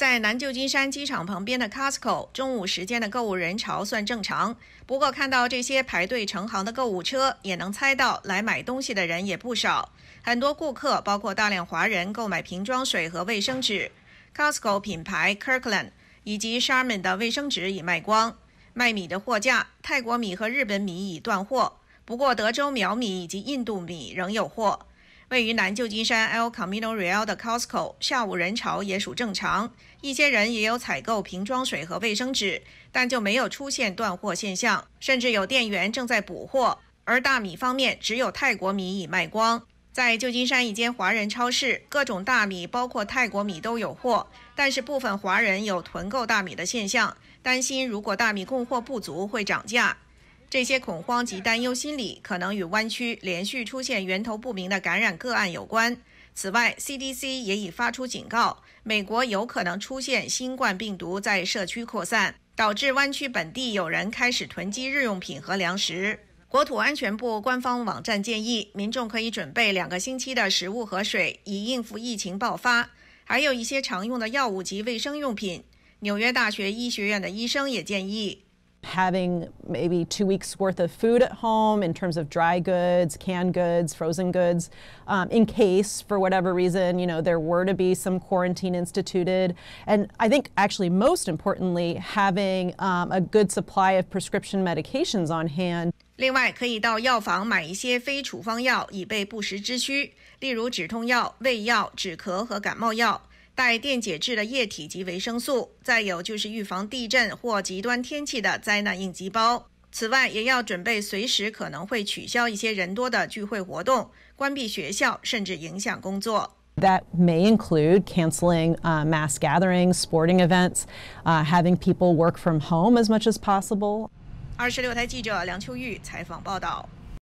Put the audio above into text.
在南旧金山机场旁边的 Costco，中午时间的购物人潮算正常。不过，看到这些排队成行的购物车，也能猜到来买东西的人也不少。很多顾客，包括大量华人，购买瓶装水和卫生纸。Costco 品牌 Kirkland 以及 s h a r m i n 的卫生纸已卖光。卖米的货架，泰国米和日本米已断货，不过德州苗米以及印度米仍有货。位于南旧金山 El Camino Real 的 Costco 下午人潮也属正常，一些人也有采购瓶装水和卫生纸，但就没有出现断货现象，甚至有店员正在补货。而大米方面，只有泰国米已卖光。在旧金山一间华人超市，各种大米，包括泰国米都有货，但是部分华人有囤购大米的现象，担心如果大米供货不足会涨价。这些恐慌及担忧心理可能与湾区连续出现源头不明的感染个案有关。此外，CDC 也已发出警告，美国有可能出现新冠病毒在社区扩散，导致湾区本地有人开始囤积日用品和粮食。国土安全部官方网站建议民众可以准备两个星期的食物和水，以应付疫情爆发，还有一些常用的药物及卫生用品。纽约大学医学院的医生也建议。having maybe two weeks worth of food at home in terms of dry goods, canned goods, frozen goods, um, in case for whatever reason, you know, there were to be some quarantine instituted. And I think actually most importantly, having um, a good supply of prescription medications on hand. 另外，可以到药房买一些非处方药，以备不时之需，例如止痛药、胃药、止咳和感冒药。带电解质的液体及维生素，再有就是预防地震或极端天气的灾难应急包。此外，也要准备随时可能会取消一些人多的聚会活动、关闭学校，甚至影响工作。That may include canceling mass gatherings, sporting events, having people work from home as much as possible. 二十六台记者梁秋玉采访报道。